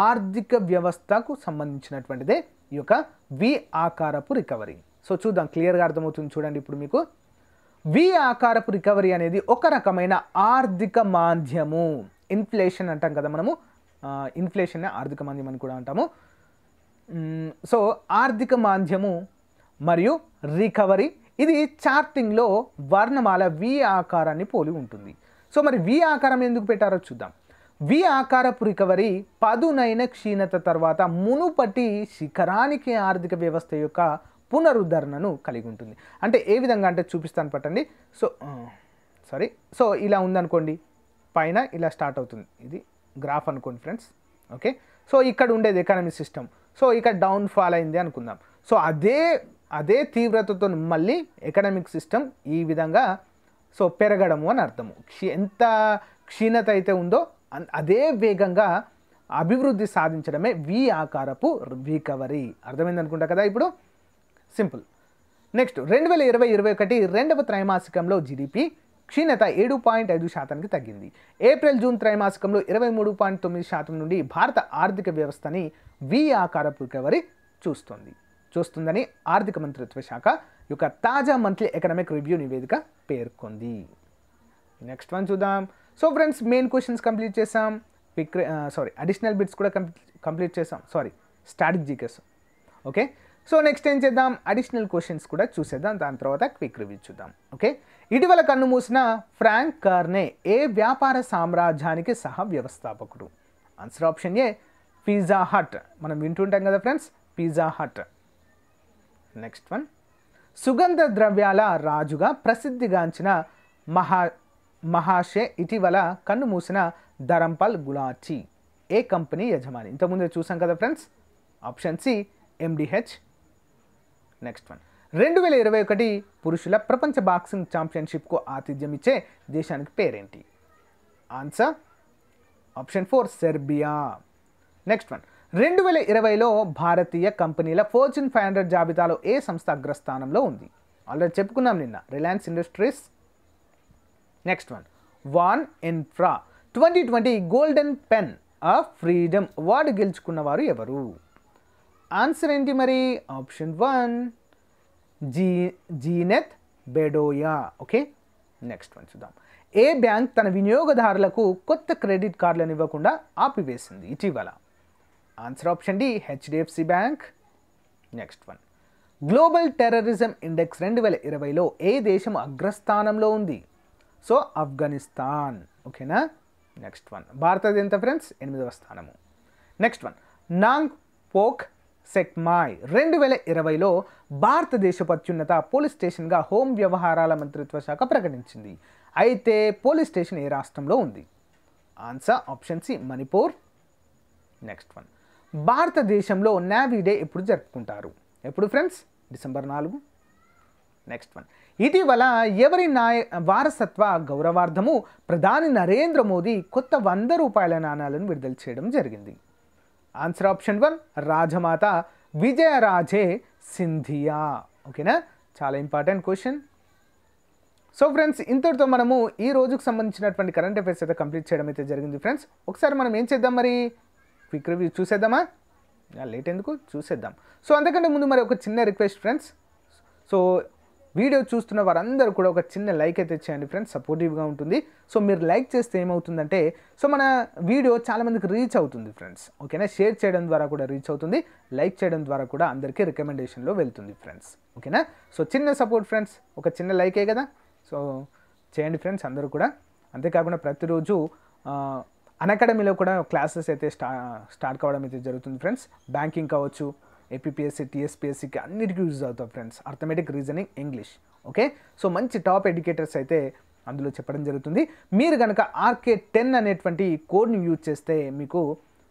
ఆర్థిక వ్యవస్థకు సంబంధించినటువంటిదే ఈ యొక్క వి ఆకారపు రికవరీ సో చూద్దాం క్లియర్గా అర్థమవుతుంది చూడండి ఇప్పుడు మీకు వి ఆకారపు రికవరీ అనేది ఒక రకమైన ఆర్థిక మాంద్యము ఇన్ఫ్లేషన్ అంటాం కదా మనము ఇన్ఫ్లేషన్ ఆర్థిక మాంద్యం అని కూడా అంటాము సో ఆర్థిక మాంద్యము మరియు రికవరీ ఇది చార్టింగ్లో వర్ణమాల వి ఆకారాన్ని పోలి ఉంటుంది సో మరి వి ఆకారం ఎందుకు పెట్టారో చూద్దాం వి ఆకారపు రికవరీ పదునైన క్షీణత తర్వాత మునుపటి శిఖరానికి ఆర్థిక వ్యవస్థ యొక్క పునరుద్ధరణను కలిగి ఉంటుంది అంటే ఏ విధంగా అంటే చూపిస్తాను పట్టండి సో సారీ సో ఇలా ఉందనుకోండి పైన ఇలా స్టార్ట్ అవుతుంది ఇది గ్రాఫ్ అనుకోండి ఫ్రెండ్స్ ఓకే సో ఇక్కడ ఉండేది ఎకానమీ సిస్టమ్ సో ఇక్కడ డౌన్ ఫాల్ అయింది అనుకుందాం సో అదే అదే తీవ్రతతో మళ్ళీ ఎకనామిక్ సిస్టమ్ ఈ విధంగా సో పెరగడము అని అర్థము ఎంత క్షీణత అయితే ఉందో అదే వేగంగా అభివృద్ధి సాధించడమే వి ఆకారపు రికవరీ అర్థమైంది అనుకుంటా కదా ఇప్పుడు సింపుల్ నెక్స్ట్ రెండు వేల ఇరవై ఇరవై ఒకటి రెండవ త్రైమాసికంలో జిడిపి క్షీణత ఏడు పాయింట్ ఐదు శాతానికి తగ్గింది ఏప్రిల్ జూన్ త్రైమాసికంలో ఇరవై మూడు పాయింట్ తొమ్మిది శాతం నుండి భారత ఆర్థిక వ్యవస్థని వి ఆకారపు రికవరీ చూస్తుంది చూస్తుందని ఆర్థిక మంత్రిత్వ శాఖ యొక్క తాజా మంత్లీ ఎకనామిక్ రివ్యూ నివేదిక పేర్కొంది నెక్స్ట్ వన్ చూద్దాం so friends main questions complete చేసాం విక్రే సారీ అడిషనల్ బిట్స్ కూడా కంప్లీట్ చేసాం sorry static GKs okay so next ఏం చేద్దాం అడిషనల్ క్వశ్చన్స్ కూడా చూసేద్దాం దాని తర్వాత క్విక్ రివ్యూ చూద్దాం ఓకే ఇటీవల కన్ను మూసిన ఫ్రాంక్ కార్నే ఏ వ్యాపార సామ్రాజ్యానికి సహ వ్యవస్థాపకుడు answer option A Pizza Hut మనం వింటుంటాం కదా friends Pizza Hut next one సుగంధ ద్రవ్యాల రాజుగా ప్రసిద్ధిగాంచిన మహా మహాషే ఇటీవల కన్ను మూసిన ధరంపల్ గులాచి ఏ కంపెనీ యజమాని ఇంతకుముందే చూసాం కదా friends option C MDH next one రెండు వేల ఇరవై ఒకటి పురుషుల ప్రపంచ బాక్సింగ్ ఛాంపియన్షిప్కు ఆతిథ్యం ఇచ్చే దేశానికి పేరేంటి answer option four Serbia next one రెండు వేల ఇరవైలో భారతీయ కంపెనీల ఫోర్చ్యూన్ ఫైవ్ హండ్రెడ్ జాబితాలో ఏ సంస్థ అగ్రస్థానంలో ఉంది ఆల్రెడీ చెప్పుకున్నాం నిన్న రిలయన్స్ ఇండస్ట్రీస్ నెక్స్ట్ వన్ వాన్ IFRA twenty twenty Golden Pen of Freedom award గెలుచుకున్నవారు ఎవరు ఆన్సర్ ఏంటి మరి ఆప్షన్ వన్ జీ Jineth Bedoya okay next one చూద్దాం ఏ బ్యాంక్ తన వినియోగదారులకు కొత్త క్రెడిట్ కార్డులను ఇవ్వకుండా ఆపివేసింది ఇటీవల answer option D HDFC bank next one global terrorism index రెండు వేల ఇరవైలో ఏ దేశం అగ్రస్థానంలో ఉంది సో ఆఫ్ఘనిస్తాన్ ఓకేనా నెక్స్ట్ వన్ భారతది ఎంత ఫ్రెండ్స్ ఎనిమిదవ స్థానము next one Nongpok Sekmai రెండు వేల ఇరవైలో భారతదేశపు అత్యున్నత పోలీస్ స్టేషన్గా హోం వ్యవహారాల మంత్రిత్వ శాఖ ప్రకటించింది అయితే పోలీస్ స్టేషన్ ఏ రాష్ట్రంలో ఉంది answer option C Manipur next one భారతదేశంలో నావీ డే ఎప్పుడు జరుపుకుంటారు ఎప్పుడు ఫ్రెండ్స్ డిసెంబర్ నాలుగు నెక్స్ట్ వన్ ఇటీవల ఎవరి నాయ వారసత్వ గౌరవార్థము ప్రధాని నరేంద్ర మోదీ కొత్త వంద రూపాయల నాణాలను విడుదల చేయడం జరిగింది answer option one Rajmata Vijayaraje Scindia ఓకేనా చాలా ఇంపార్టెంట్ క్వశ్చన్ సో ఫ్రెండ్స్ ఇంతటితో మనము ఈ రోజుకు సంబంధించినటువంటి కరెంట్ అఫైర్స్ అయితే కంప్లీట్ చేయడం అయితే జరిగింది ఫ్రెండ్స్ ఒకసారి మనం ఏం చేద్దాం మరి క్విక్ రివ్యూ చూసేద్దామా లేట్ ఎందుకు చూసేద్దాం సో అందుకంటే ముందు మరి ఒక చిన్న రిక్వెస్ట్ ఫ్రెండ్స్ సో వీడియో చూస్తున్న వారందరూ కూడా ఒక చిన్న లైక్ అయితే చేయండి ఫ్రెండ్స్ సపోర్టివ్గా ఉంటుంది సో మీరు లైక్ చేస్తే ఏమవుతుందంటే సో మన వీడియో చాలామందికి రీచ్ అవుతుంది ఫ్రెండ్స్ ఓకేనా షేర్ చేయడం ద్వారా కూడా రీచ్ అవుతుంది లైక్ చేయడం ద్వారా కూడా అందరికీ రికమెండేషన్లో వెళ్తుంది ఫ్రెండ్స్ ఓకేనా సో చిన్న సపోర్ట్ ఫ్రెండ్స్ ఒక చిన్న లైకే కదా సో చేయండి ఫ్రెండ్స్ అందరూ కూడా అంతేకాకుండా ప్రతిరోజు అకాడమీలో కూడా క్లాసెస్ అయితే స్టా స్టార్ట్ కావడం అయితే జరుగుతుంది ఫ్రెండ్స్ బ్యాంకింగ్ కావచ్చు ఏపీఎస్సీ టీఎస్పీఎస్సీకి అన్నిటికీ యూజ్ అవుతావు friends arithmetic reasoning English okay so మంచి టాప్ ఎడ్యుకేటర్స్ అయితే అందులో చెప్పడం జరుగుతుంది మీరు కనుక ఆర్కే టెన్ అనేటువంటి కోడ్ని యూజ్ చేస్తే మీకు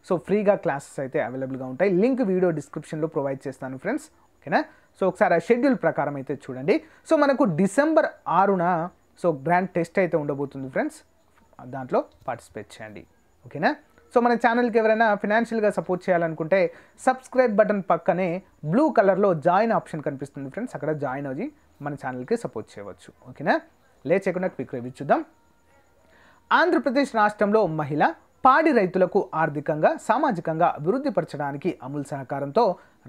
సో ఫ్రీగా క్లాసెస్ అయితే అవైలబుల్గా ఉంటాయి లింక్ వీడియో డిస్క్రిప్షన్లో ప్రొవైడ్ చేస్తాను ఫ్రెండ్స్ ఓకేనా సో ఒకసారి ఆ షెడ్యూల్ ప్రకారం అయితే చూడండి సో మనకు డిసెంబర్ ఆరున సో గ్రాండ్ టెస్ట్ అయితే ఉండబోతుంది ఫ్రెండ్స్ దాంట్లో పార్టిసిపేట్ చేయండి ఓకేనా సో మన ఛానల్కి ఎవరైనా ఫినాన్షియల్గా సపోర్ట్ చేయాలనుకుంటే సబ్స్క్రైబ్ బటన్ పక్కనే బ్లూ కలర్లో జాయిన్ ఆప్షన్ కనిపిస్తుంది ఫ్రెండ్స్ అక్కడ జాయిన్ అయ్యి మన ఛానల్కి సపోర్ట్ చేయవచ్చు ఓకేనా లేచేకుండా క్విక్ రేవి చూద్దాం ఆంధ్రప్రదేశ్ రాష్ట్రంలో మహిళ పాడి రైతులకు ఆర్థికంగా సామాజికంగా అభివృద్ధిపరచడానికి అమూల్ సహకారంతో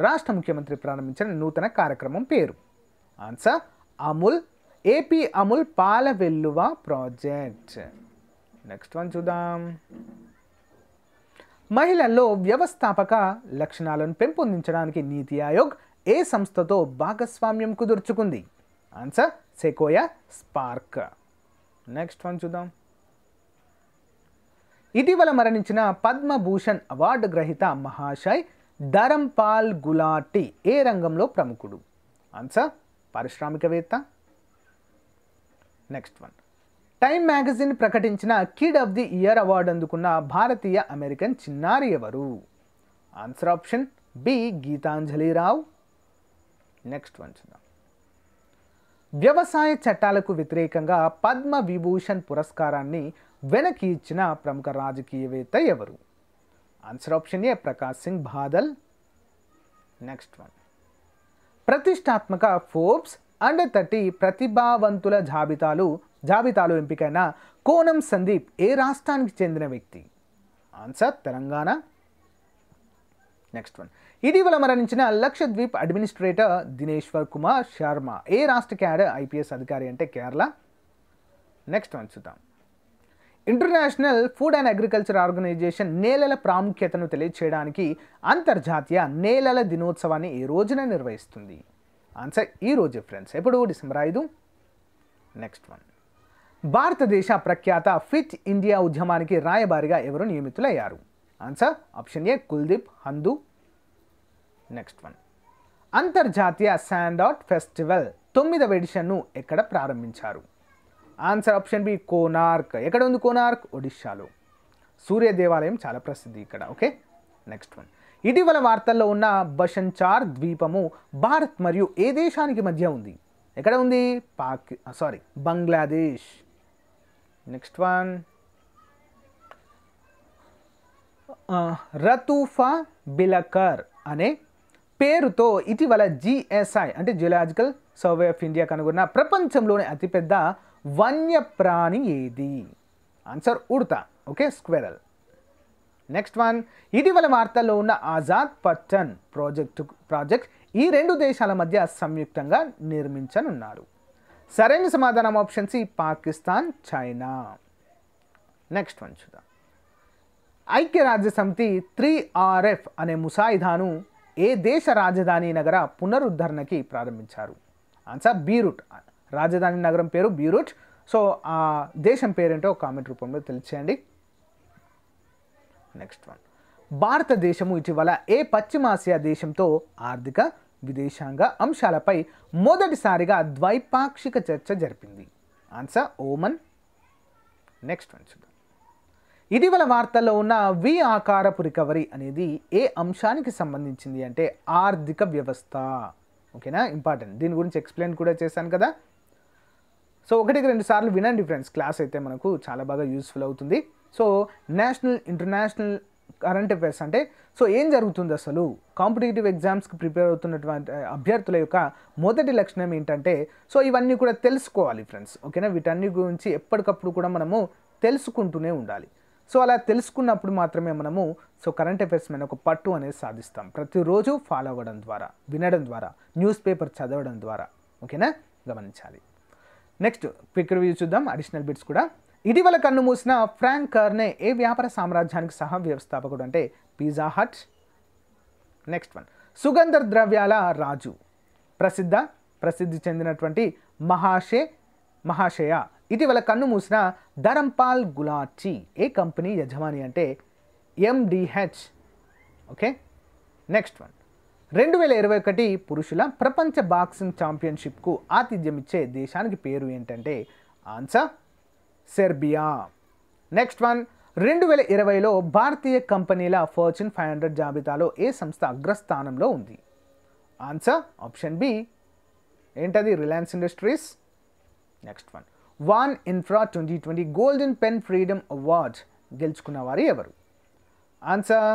రాష్ట్ర ముఖ్యమంత్రి ప్రారంభించిన నూతన కార్యక్రమం పేరు ఆన్సర్ అమూల్ ఏపీ అమూల్ పాల వెల్లువ ప్రాజెక్ట్ నెక్స్ట్ వన్ చూద్దాం మహిళల్లో వ్యవస్థాపక లక్షణాలను పెంపొందించడానికి నీతి ఆయోగ్ ఏ సంస్థతో భాగస్వామ్యం కుదుర్చుకుంది answer Sequoia Spark next one చూద్దాం ఇటీవల మరణించిన పద్మభూషణ్ అవార్డు గ్రహీత మహాశయ్ ధరంపాల్ గులాటి ఏ రంగంలో ప్రముఖుడు ఆన్సర్ పారిశ్రామికవేత్త నెక్స్ట్ వన్ టైమ్ మ్యాగజైన్ ప్రకటించిన kid of the year award అందుకున్న భారతీయ అమెరికన్ చిన్నారి ఎవరు answer option B Gitanjali Rao next one చూద్దాం వ్యవసాయ చట్టాలకు వ్యతిరేకంగా పద్మ విభూషణ్ పురస్కారాన్ని వెనక్కి ఇచ్చిన ప్రముఖ రాజకీయవేత్త ఎవరు answer option A Prakash Singh Badal next one ప్రతిష్టాత్మక ఫోర్బ్స్ అండర్ థర్టీ ప్రతిభావంతుల జాబితాలు జాబితాలో ఎంపికైన కోనం సందీప్ ఏ రాష్ట్రానికి చెందిన వ్యక్తి ఆన్సర్ తెలంగాణ నెక్స్ట్ వన్ ఇటీవల మరణించిన లక్షద్వీప్ అడ్మినిస్ట్రేటర్ దినేశ్వర్ కుమార్ శర్మ ఏ రాష్ట్ర క్యాడ్ ఐపీఎస్ అధికారి అంటే కేరళ నెక్స్ట్ వన్ చూద్దాం international food and agriculture organisation నేలల ప్రాముఖ్యతను తెలియచేయడానికి అంతర్జాతీయ నేలల దినోత్సవాన్ని ఏ రోజున నిర్వహిస్తుంది ఆన్సర్ ఈ ఫ్రెండ్స్ ఎప్పుడు డిసెంబర్ ఐదు నెక్స్ట్ వన్ భారతదేశ ప్రఖ్యాత ఫిట్ ఇండియా ఉద్యమానికి రాయబారిగా ఎవరు నియమితులయ్యారు answer option A Kuldeep Handoo next one అంతర్జాతీయ శాండాట్ ఫెస్టివల్ తొమ్మిదవ ఎడిషన్ను ఎక్కడ ప్రారంభించారు ఆన్సర్ ఆప్షన్ బి కోనార్క్ ఎక్కడ ఉంది కోనార్క్ ఒడిషాలో సూర్య దేవాలయం చాలా ప్రసిద్ధి ఇక్కడ ఓకే నెక్స్ట్ వన్ ఇటీవల వార్తల్లో ఉన్న బషంచార్ ద్వీపము భారత్ మరియు ఏ దేశానికి మధ్య ఉంది ఎక్కడ ఉంది పాకి sorry Bangladesh next one Ratufa Ratufa bicolor అనే పేరుతో ఇటీవల జిఎస్ఐ అంటే జియోలాజికల్ సర్వే ఆఫ్ ఇండియా కనుగొన్న ప్రపంచంలోని అతిపెద్ద వన్యప్రాణి ఏది ఆన్సర్ ఉడతా ఓకే స్క్వెరల్ నెక్స్ట్ వన్ ఇటీవల వార్తల్లో ఉన్న ఆజాద్ పట్టన్ ప్రాజెక్టు ప్రాజెక్ట్ ఈ రెండు దేశాల మధ్య సంయుక్తంగా నిర్మించనున్నారు సరైన సమాధానం option C Pakistan China next one చూద్దాం ఐక్యరాజ్య సమితి త్రీ ఆర్ఎఫ్ అనే ముసాయిదాను ఏ దేశ రాజధాని నగర పునరుద్ధరణకి ప్రారంభించారు ఆన్సర్ బీరూట్ రాజధాని నగరం పేరు బీరూట్ సో ఆ దేశం పేరేంటో కామెంట్ రూపంలో తెలియచేయండి నెక్స్ట్ వన్ భారతదేశము ఇటీవల ఏ పశ్చిమాసియా దేశంతో ఆర్థిక విదేశాంగ అంశాలపై మొదటిసారిగా ద్వైపాక్షిక చర్చ జరిపింది ఆన్సర్ ఓమన్ నెక్స్ట్ వన్ చూద్దాం ఇటీవల వార్తల్లో ఉన్న వి ఆకారపు రికవరీ అనేది ఏ అంశానికి సంబంధించింది అంటే ఆర్థిక వ్యవస్థ ఓకేనా ఇంపార్టెంట్ దీని గురించి ఎక్స్ప్లెయిన్ కూడా చేశాను కదా సో ఒకటికి రెండు సార్లు వినండి ఫ్రెండ్స్ క్లాస్ అయితే మనకు చాలా బాగా యూస్ఫుల్ అవుతుంది so national international current affairs అంటే సో ఏం జరుగుతుంది అసలు కాంపిటేటివ్ ఎగ్జామ్స్కి ప్రిపేర్ అవుతున్నటువంటి అభ్యర్థుల యొక్క మొదటి లక్షణం ఏంటంటే సో ఇవన్నీ కూడా తెలుసుకోవాలి ఫ్రెండ్స్ ఓకేనా వీటన్ని గురించి ఎప్పటికప్పుడు కూడా మనము తెలుసుకుంటూనే ఉండాలి సో అలా తెలుసుకున్నప్పుడు మాత్రమే మనము సో కరెంట్ అఫైర్స్ మీద ఒక పట్టు అనేది సాధిస్తాం ప్రతిరోజు ఫాలో అవ్వడం ద్వారా వినడం ద్వారా న్యూస్ పేపర్ చదవడం ద్వారా ఓకేనా గమనించాలి నెక్స్ట్ క్విక్ రివ్యూ చూద్దాం అడిషనల్ బిట్స్ కూడా ఇటీవల మూసిన ఫ్రాంక్ కర్నే ఏ వ్యాపార సామ్రాజ్యానికి సహా వ్యవస్థాపకుడు అంటే పిజ్జా హట్ నెక్స్ట్ వన్ సుగంధ ద్రవ్యాల రాజు ప్రసిద్ధ ప్రసిద్ధి చెందినటువంటి మహాషే మహాశయ ఇటీవల కన్ను మూసిన ధరంపాల్ గులాచి ఏ కంపెనీ యజమాని అంటే ఎండిహెచ్ ఓకే నెక్స్ట్ వన్ రెండు వేల ఇరవై ఒకటి పురుషుల ప్రపంచ బాక్సింగ్ ఛాంపియన్షిప్కు ఆతిథ్యం ఇచ్చే దేశానికి పేరు ఏంటంటే ఆన్సర్ సెర్బియా నెక్స్ట్ వన్ రెండు వేల ఇరవైలో భారతీయ కంపెనీల ఫార్చ్యూన్ ఫైవ్ హండ్రెడ్ జాబితాలో ఏ సంస్థ అగ్రస్థానంలో ఉంది ఆన్సర్ ఆప్షన్ బి ఏంటది రిలయన్స్ ఇండస్ట్రీస్ నెక్స్ట్ వన్ వన్ IFRA twenty twenty Golden Pen Freedom award గెలుచుకున్న వారు ఎవరు ఆన్సర్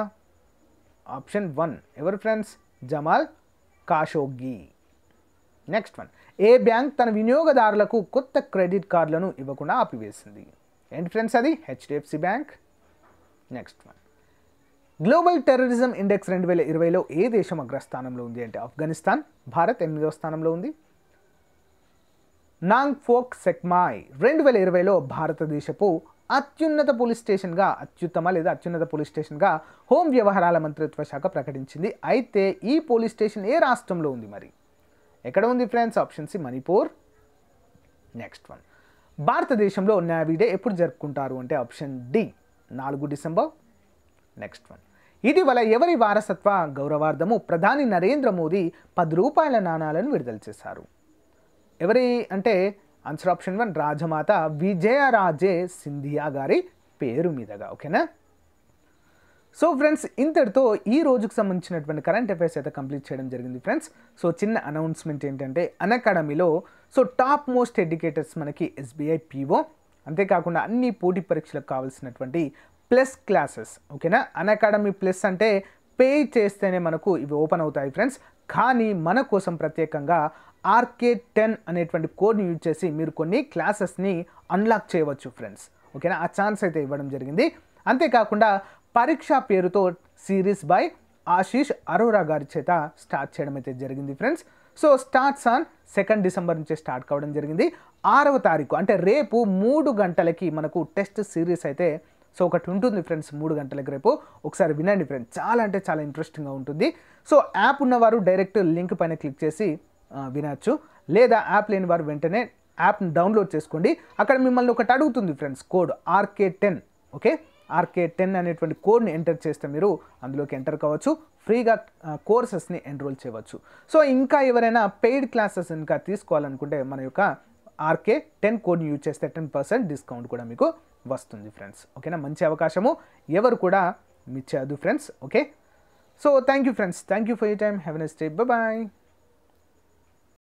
ఆప్షన్ వన్ ఎవరు friends Jamal Khashoggi next one ఏ బ్యాంక్ తన వినియోగదారులకు కొత్త క్రెడిట్ కార్డులను ఇవ్వకుండా ఆపివేసింది ఏంటి ఫ్రెండ్స్ అది HDFC bank next one global terrorism index రెండు వేల ఇరవైలో ఏ దేశం అగ్రస్థానంలో ఉంది అంటే ఆఫ్ఘనిస్తాన్ భారత్ ఎనిమిదవ స్థానంలో ఉంది నాంగ్ ఫోక్ సెక్మాయ్ రెండు వేల ఇరవైలో భారతదేశపు అత్యున్నత పోలీస్ స్టేషన్గా అత్యుత్తమ లేదా అత్యున్నత పోలీస్ స్టేషన్గా హోం వ్యవహారాల మంత్రిత్వ శాఖ ప్రకటించింది అయితే ఈ పోలీస్ స్టేషన్ ఏ రాష్ట్రంలో ఉంది మరి ఎక్కడ ఉంది friends option C Manipur next one భారతదేశంలో నావీ డే ఎప్పుడు జరుపుకుంటారు అంటే ఆప్షన్ డి నాలుగు డిసెంబర్ నెక్స్ట్ వన్ ఇటీవల ఎవరి వారసత్వ గౌరవార్థము ప్రధాని నరేంద్ర మోదీ పది రూపాయల నాణాలను విడుదల చేశారు ఎవరి అంటే answer option one Rajmata Vijayaraje Scindia గారి పేరు మీదగా ఓకేనా సో ఫ్రెండ్స్ ఇంతటితో ఈ రోజుకు సంబంధించినటువంటి కరెంట్ అఫైర్స్ అయితే కంప్లీట్ చేయడం జరిగింది ఫ్రెండ్స్ సో చిన్న అనౌన్స్మెంట్ ఏంటంటే అకాడమీలో సో టాప్ మోస్ట్ ఎడ్యుకేటర్స్ మనకి ఎస్బీఐ పీఓ అంతేకాకుండా అన్ని పోటీ పరీక్షలకు కావాల్సినటువంటి ప్లస్ క్లాసెస్ ఓకేనా అకాడమీ ప్లస్ అంటే పే చేస్తేనే మనకు ఇవి ఓపెన్ అవుతాయి ఫ్రెండ్స్ కానీ మన కోసం ప్రత్యేకంగా ఆర్కే టెన్ అనేటువంటి కోడ్ని యూజ్ చేసి మీరు కొన్ని క్లాసెస్ని అన్లాక్ చేయవచ్చు ఫ్రెండ్స్ ఓకేనా ఆ ఛాన్స్ అయితే ఇవ్వడం జరిగింది అంతేకాకుండా పరీక్ష పేరుతో సిరీస్ బై ఆశీష్ అరోరా గారి చేత స్టార్ట్ చేయడం అయితే జరిగింది friends so starts on second December నుంచి స్టార్ట్ కావడం జరిగింది ఆరవ తారీఖు అంటే రేపు మూడు గంటలకి మనకు టెస్ట్ సిరీస్ అయితే సో ఒకటి ఉంటుంది ఫ్రెండ్స్ మూడు గంటలకు రేపు ఒకసారి వినండి ఫ్రెండ్స్ చాలా అంటే చాలా ఇంట్రెస్టింగ్గా ఉంటుంది సో యాప్ ఉన్నవారు డైరెక్ట్ లింక్ పైన క్లిక్ చేసి వినచ్చు లేదా యాప్ లేని వారు వెంటనే యాప్ని డౌన్లోడ్ చేసుకోండి అక్కడ మిమ్మల్ని ఒకటి అడుగుతుంది friends code RK ten okay RK ten అనేటువంటి కోడ్ని ఎంటర్ చేస్తే మీరు అందులోకి ఎంటర్ కావచ్చు ఫ్రీగా కోర్సెస్ని ఎన్రోల్ చేయవచ్చు సో ఇంకా ఎవరైనా పెయిడ్ క్లాసెస్ ఇంకా తీసుకోవాలనుకుంటే మన యొక్క ఆర్కే టెన్ కోడ్ని యూజ్ చేస్తే టెన్ పర్సెంట్ డిస్కౌంట్ కూడా మీకు వస్తుంది ఫ్రెండ్స్ ఓకేనా మంచి అవకాశము ఎవరు కూడా miss friends okay so thank you friends thank you for you time have nice day bye